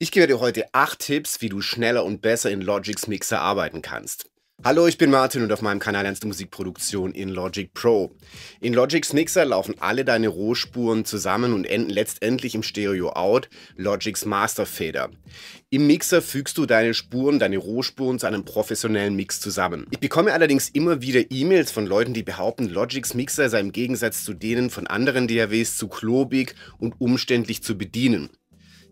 Ich gebe dir heute 8 Tipps, wie du schneller und besser in Logics Mixer arbeiten kannst. Hallo, ich bin Martin und auf meinem Kanal lernst du Musikproduktion in Logic Pro. In Logics Mixer laufen alle deine Rohspuren zusammen und enden letztendlich im Stereo Out, Logics Master Fader. Im Mixer fügst du deine Spuren, deine Rohspuren zu einem professionellen Mix zusammen. Ich bekomme allerdings immer wieder E-Mails von Leuten, die behaupten, Logics Mixer sei im Gegensatz zu denen von anderen DAWs zu klobig und umständlich zu bedienen.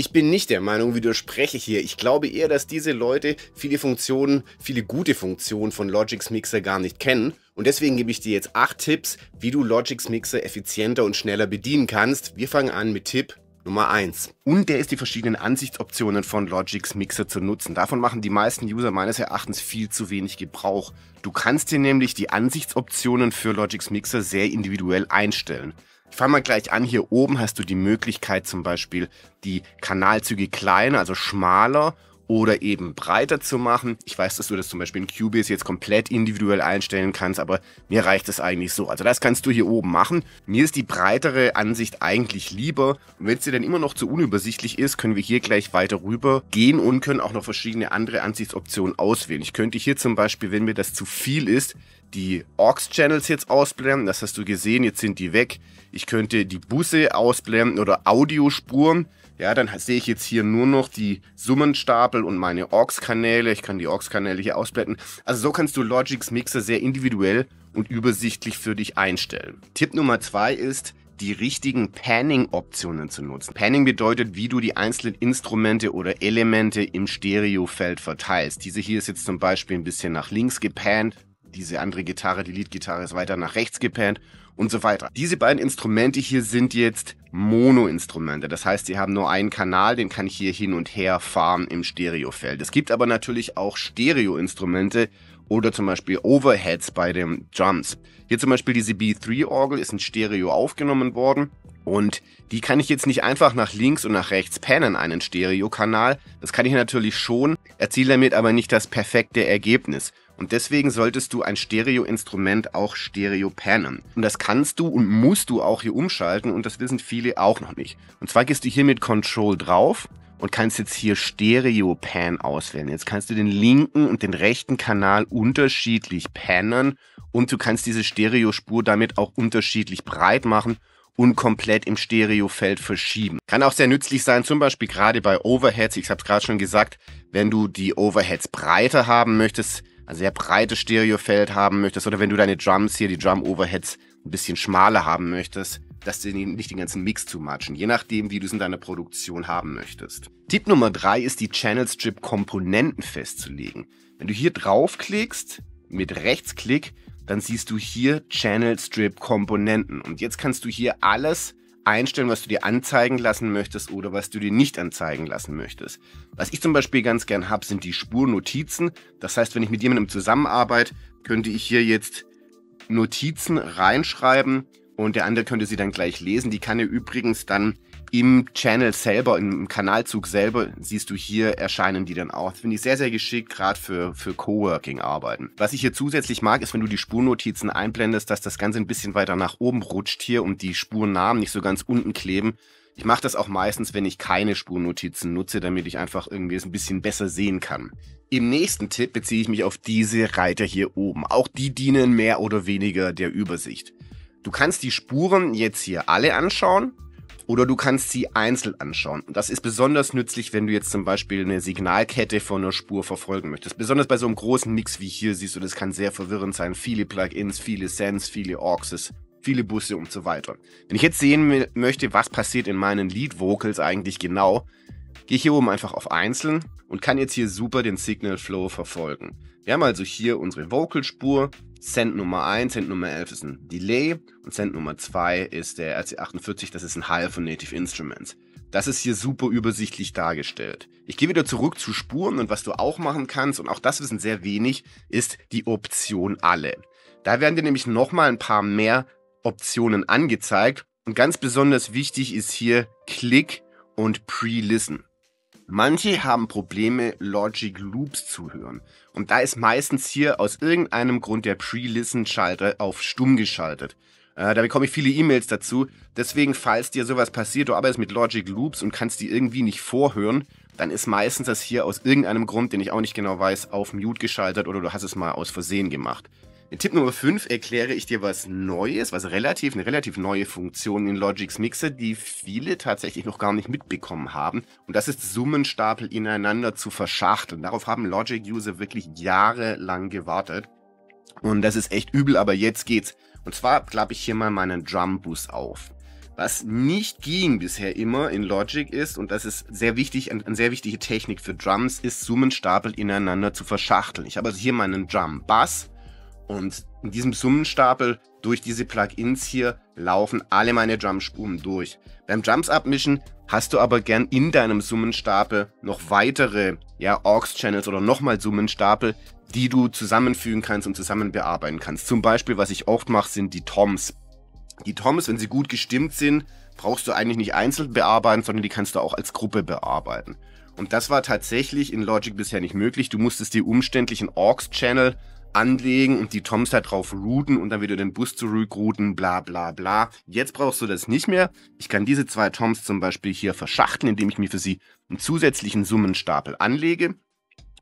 Ich bin nicht der Meinung, widerspreche hier. Ich glaube eher, dass diese Leute viele Funktionen, viele gute Funktionen von Logix Mixer gar nicht kennen. Und deswegen gebe ich dir jetzt acht Tipps, wie du Logix Mixer effizienter und schneller bedienen kannst. Wir fangen an mit Tipp Nummer 1. Und der ist die verschiedenen Ansichtsoptionen von Logix Mixer zu nutzen. Davon machen die meisten User meines Erachtens viel zu wenig Gebrauch. Du kannst dir nämlich die Ansichtsoptionen für Logix Mixer sehr individuell einstellen. Ich fange mal gleich an. Hier oben hast du die Möglichkeit, zum Beispiel die Kanalzüge kleiner, also schmaler oder eben breiter zu machen. Ich weiß, dass du das zum Beispiel in Cubase jetzt komplett individuell einstellen kannst, aber mir reicht es eigentlich so. Also das kannst du hier oben machen. Mir ist die breitere Ansicht eigentlich lieber. Und wenn es dir dann immer noch zu unübersichtlich ist, können wir hier gleich weiter rüber gehen und können auch noch verschiedene andere Ansichtsoptionen auswählen. Ich könnte hier zum Beispiel, wenn mir das zu viel ist, die Aux-Channels jetzt ausblenden. Das hast du gesehen, jetzt sind die weg. Ich könnte die Busse ausblenden oder Audiospuren. Ja, dann sehe ich jetzt hier nur noch die Summenstapel und meine Orks-Kanäle. Ich kann die Orks-Kanäle hier ausblenden. Also so kannst du Logics Mixer sehr individuell und übersichtlich für dich einstellen. Tipp Nummer zwei ist, die richtigen Panning-Optionen zu nutzen. Panning bedeutet, wie du die einzelnen Instrumente oder Elemente im Stereofeld verteilst. Diese hier ist jetzt zum Beispiel ein bisschen nach links gepannt, diese andere Gitarre, die Lead-Gitarre ist weiter nach rechts gepannt und so weiter. Diese beiden Instrumente hier sind jetzt Mono-Instrumente. Das heißt, sie haben nur einen Kanal, den kann ich hier hin und her fahren im Stereofeld. Es gibt aber natürlich auch Stereo-Instrumente oder zum Beispiel Overheads bei den Drums. Hier zum Beispiel diese B3-Orgel ist in Stereo aufgenommen worden und die kann ich jetzt nicht einfach nach links und nach rechts pannen, einen Stereokanal. Das kann ich natürlich schon, erziele damit aber nicht das perfekte Ergebnis. Und deswegen solltest du ein Stereo-Instrument auch Stereo pannen. Und das kannst du und musst du auch hier umschalten und das wissen viele auch noch nicht. Und zwar gehst du hier mit Control drauf und kannst jetzt hier Stereo Pan auswählen. Jetzt kannst du den linken und den rechten Kanal unterschiedlich pannen und du kannst diese Stereospur damit auch unterschiedlich breit machen und komplett im Stereofeld verschieben. Kann auch sehr nützlich sein, zum Beispiel gerade bei Overheads. Ich habe es gerade schon gesagt, wenn du die Overheads breiter haben möchtest, ein sehr breites Stereofeld haben möchtest oder wenn du deine Drums hier, die Drum-Overheads, ein bisschen schmaler haben möchtest, dass dir nicht den ganzen Mix zu matchen, je nachdem, wie du es in deiner Produktion haben möchtest. Tipp Nummer drei ist, die Channel Strip Komponenten festzulegen. Wenn du hier draufklickst, mit Rechtsklick, dann siehst du hier Channel Strip Komponenten. Und jetzt kannst du hier alles einstellen, was du dir anzeigen lassen möchtest oder was du dir nicht anzeigen lassen möchtest. Was ich zum Beispiel ganz gern habe, sind die Spurnotizen. Das heißt, wenn ich mit jemandem zusammenarbeite, könnte ich hier jetzt Notizen reinschreiben und der andere könnte sie dann gleich lesen. Die kann er übrigens dann im Channel selber, im Kanalzug selber, siehst du hier erscheinen die dann auch. finde ich sehr, sehr geschickt, gerade für, für Coworking-Arbeiten. Was ich hier zusätzlich mag, ist, wenn du die Spurnotizen einblendest, dass das Ganze ein bisschen weiter nach oben rutscht hier und die Spurnamen nicht so ganz unten kleben. Ich mache das auch meistens, wenn ich keine Spurnotizen nutze, damit ich einfach irgendwie es ein bisschen besser sehen kann. Im nächsten Tipp beziehe ich mich auf diese Reiter hier oben. Auch die dienen mehr oder weniger der Übersicht. Du kannst die Spuren jetzt hier alle anschauen oder du kannst sie einzeln anschauen. Das ist besonders nützlich, wenn du jetzt zum Beispiel eine Signalkette von einer Spur verfolgen möchtest. Besonders bei so einem großen Mix wie hier siehst du, das kann sehr verwirrend sein. Viele Plugins, viele Sends, viele Auxes, viele Busse und so weiter. Wenn ich jetzt sehen möchte, was passiert in meinen Lead Vocals eigentlich genau, gehe ich hier oben einfach auf Einzeln und kann jetzt hier super den Signal Flow verfolgen. Wir haben also hier unsere Vocalspur, Cent Nummer 1, Cent Nummer 11 ist ein Delay und Cent Nummer 2 ist der RC48, das ist ein Hall von Native Instruments. Das ist hier super übersichtlich dargestellt. Ich gehe wieder zurück zu Spuren und was du auch machen kannst, und auch das wissen sehr wenig, ist die Option Alle. Da werden dir nämlich nochmal ein paar mehr Optionen angezeigt und ganz besonders wichtig ist hier Klick und Pre-Listen. Manche haben Probleme, Logic Loops zu hören. Und da ist meistens hier aus irgendeinem Grund der Pre-Listen-Schalter auf stumm geschaltet. Äh, da bekomme ich viele E-Mails dazu. Deswegen, falls dir sowas passiert, du arbeitest mit Logic Loops und kannst die irgendwie nicht vorhören, dann ist meistens das hier aus irgendeinem Grund, den ich auch nicht genau weiß, auf Mute geschaltet oder du hast es mal aus Versehen gemacht. In Tipp Nummer 5 erkläre ich dir was Neues, was relativ, eine relativ neue Funktion in Logics Mixer, die viele tatsächlich noch gar nicht mitbekommen haben. Und das ist Summenstapel ineinander zu verschachteln. Darauf haben Logic-User wirklich jahrelang gewartet. Und das ist echt übel, aber jetzt geht's. Und zwar klappe ich hier mal meinen Drumbus auf. Was nicht ging bisher immer in Logic ist, und das ist sehr wichtig, eine sehr wichtige Technik für Drums, ist Summenstapel ineinander zu verschachteln. Ich habe also hier meinen Drum Bass und in diesem Summenstapel durch diese Plugins hier laufen alle meine Drumspuren durch. Beim Jumps abmischen hast du aber gern in deinem Summenstapel noch weitere ja, Orgs Channels oder nochmal Summenstapel, die du zusammenfügen kannst und zusammen bearbeiten kannst. Zum Beispiel, was ich oft mache, sind die Toms. Die Toms, wenn sie gut gestimmt sind, brauchst du eigentlich nicht einzeln bearbeiten, sondern die kannst du auch als Gruppe bearbeiten. Und das war tatsächlich in Logic bisher nicht möglich. Du musstest dir umständlich umständlichen Orgs Channel anlegen und die Toms da drauf routen und dann wieder den Bus zurückrouten, bla bla bla. Jetzt brauchst du das nicht mehr. Ich kann diese zwei Toms zum Beispiel hier verschachteln, indem ich mir für sie einen zusätzlichen Summenstapel anlege.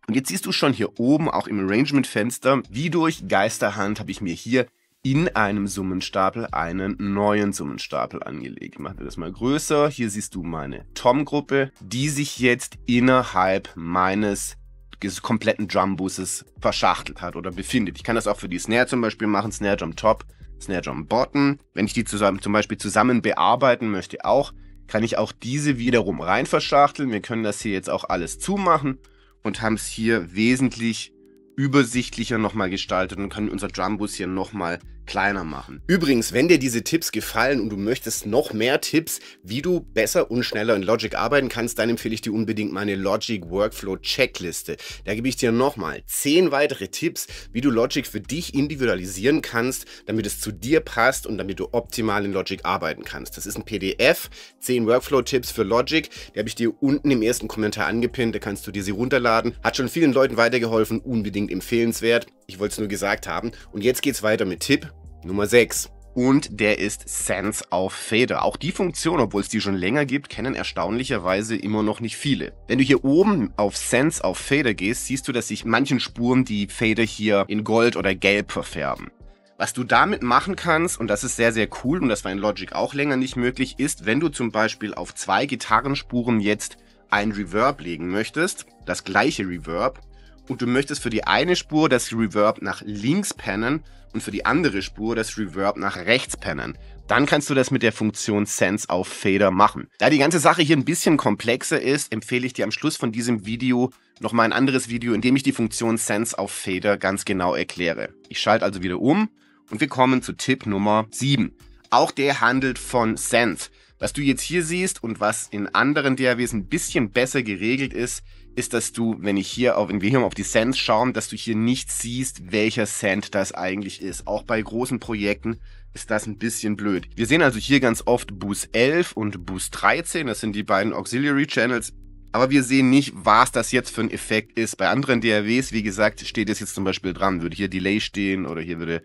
Und jetzt siehst du schon hier oben auch im Arrangement-Fenster, wie durch Geisterhand habe ich mir hier in einem Summenstapel einen neuen Summenstapel angelegt. Ich mache das mal größer. Hier siehst du meine Tom-Gruppe, die sich jetzt innerhalb meines des kompletten Drumboostes verschachtelt hat oder befindet. Ich kann das auch für die Snare zum Beispiel machen, Snare Drum Top, Snare Drum Bottom. Wenn ich die zusammen, zum Beispiel zusammen bearbeiten möchte auch, kann ich auch diese wiederum rein verschachteln. Wir können das hier jetzt auch alles zumachen und haben es hier wesentlich übersichtlicher nochmal gestaltet und können unser Drumbus hier nochmal kleiner machen. Übrigens, wenn dir diese Tipps gefallen und du möchtest noch mehr Tipps, wie du besser und schneller in Logic arbeiten kannst, dann empfehle ich dir unbedingt meine Logic Workflow Checkliste. Da gebe ich dir nochmal 10 weitere Tipps, wie du Logic für dich individualisieren kannst, damit es zu dir passt und damit du optimal in Logic arbeiten kannst. Das ist ein PDF, 10 Workflow Tipps für Logic, die habe ich dir unten im ersten Kommentar angepinnt, da kannst du dir sie runterladen. Hat schon vielen Leuten weitergeholfen, unbedingt empfehlenswert. Ich wollte es nur gesagt haben. Und jetzt geht's weiter mit Tipp Nummer 6 und der ist Sense auf Fader. Auch die Funktion, obwohl es die schon länger gibt, kennen erstaunlicherweise immer noch nicht viele. Wenn du hier oben auf Sense auf Fader gehst, siehst du, dass sich manchen Spuren die Fader hier in Gold oder Gelb verfärben. Was du damit machen kannst, und das ist sehr, sehr cool und das war in Logic auch länger nicht möglich, ist, wenn du zum Beispiel auf zwei Gitarrenspuren jetzt ein Reverb legen möchtest, das gleiche Reverb, und du möchtest für die eine Spur das Reverb nach links pennen und für die andere Spur das Reverb nach rechts pennen. Dann kannst du das mit der Funktion Sense auf Fader machen. Da die ganze Sache hier ein bisschen komplexer ist, empfehle ich dir am Schluss von diesem Video nochmal ein anderes Video, in dem ich die Funktion Sense auf Fader ganz genau erkläre. Ich schalte also wieder um und wir kommen zu Tipp Nummer 7. Auch der handelt von Sense. Was du jetzt hier siehst und was in anderen DAWs ein bisschen besser geregelt ist, ist, dass du, wenn ich hier auf, wenn wir hier auf die Sands schauen, dass du hier nicht siehst, welcher Sand das eigentlich ist. Auch bei großen Projekten ist das ein bisschen blöd. Wir sehen also hier ganz oft Boost 11 und Boost 13, das sind die beiden Auxiliary Channels. Aber wir sehen nicht, was das jetzt für ein Effekt ist. Bei anderen DAWs, wie gesagt, steht es jetzt zum Beispiel dran. Würde hier Delay stehen oder hier würde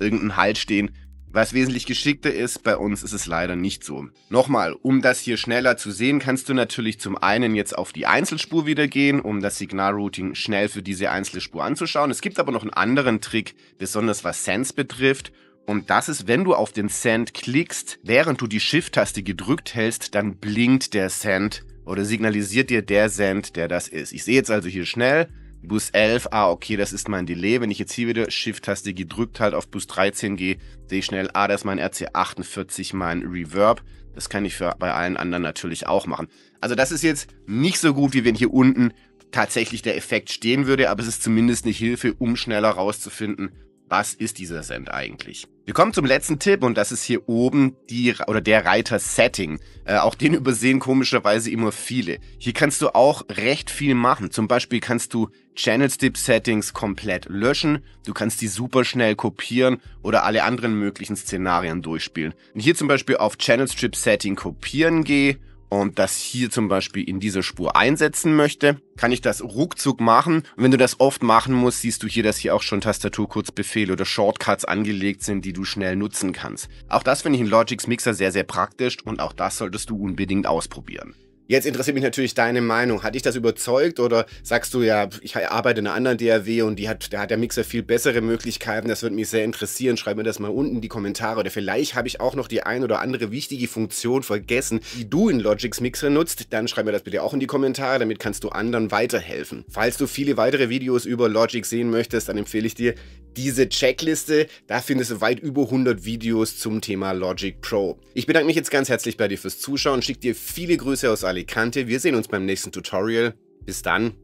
irgendein Halt stehen. Was wesentlich geschickter ist, bei uns ist es leider nicht so. Nochmal, um das hier schneller zu sehen, kannst du natürlich zum einen jetzt auf die Einzelspur wieder gehen, um das Signalrouting schnell für diese Einzelspur anzuschauen. Es gibt aber noch einen anderen Trick, besonders was Sends betrifft. Und das ist, wenn du auf den Send klickst, während du die Shift-Taste gedrückt hältst, dann blinkt der Send oder signalisiert dir der Send, der das ist. Ich sehe jetzt also hier schnell, Bus 11, ah, okay, das ist mein Delay. Wenn ich jetzt hier wieder Shift-Taste gedrückt halt auf Bus 13 gehe, sehe ich schnell, ah, das ist mein RC48, mein Reverb. Das kann ich für, bei allen anderen natürlich auch machen. Also das ist jetzt nicht so gut, wie wenn hier unten tatsächlich der Effekt stehen würde, aber es ist zumindest eine Hilfe, um schneller rauszufinden, was ist dieser Send eigentlich? Wir kommen zum letzten Tipp und das ist hier oben die oder der Reiter Setting. Äh, auch den übersehen komischerweise immer viele. Hier kannst du auch recht viel machen. Zum Beispiel kannst du Channel Stip Settings komplett löschen. Du kannst die super schnell kopieren oder alle anderen möglichen Szenarien durchspielen. Wenn hier zum Beispiel auf Channel Strip Setting kopieren gehe und das hier zum Beispiel in diese Spur einsetzen möchte, kann ich das ruckzuck machen. Und wenn du das oft machen musst, siehst du hier, dass hier auch schon Tastaturkurzbefehle oder Shortcuts angelegt sind, die du schnell nutzen kannst. Auch das finde ich in Logic's Mixer sehr, sehr praktisch und auch das solltest du unbedingt ausprobieren. Jetzt interessiert mich natürlich deine Meinung. Hat dich das überzeugt oder sagst du ja, ich arbeite in einer anderen DAW und die hat, da hat der Mixer viel bessere Möglichkeiten. Das würde mich sehr interessieren. Schreib mir das mal unten in die Kommentare. Oder vielleicht habe ich auch noch die ein oder andere wichtige Funktion vergessen, die du in Logics Mixer nutzt. Dann schreib mir das bitte auch in die Kommentare. Damit kannst du anderen weiterhelfen. Falls du viele weitere Videos über Logic sehen möchtest, dann empfehle ich dir diese Checkliste. Da findest du weit über 100 Videos zum Thema Logic Pro. Ich bedanke mich jetzt ganz herzlich bei dir fürs Zuschauen. Schick dir viele Grüße aus Alexandria. Alicante. Wir sehen uns beim nächsten Tutorial. Bis dann.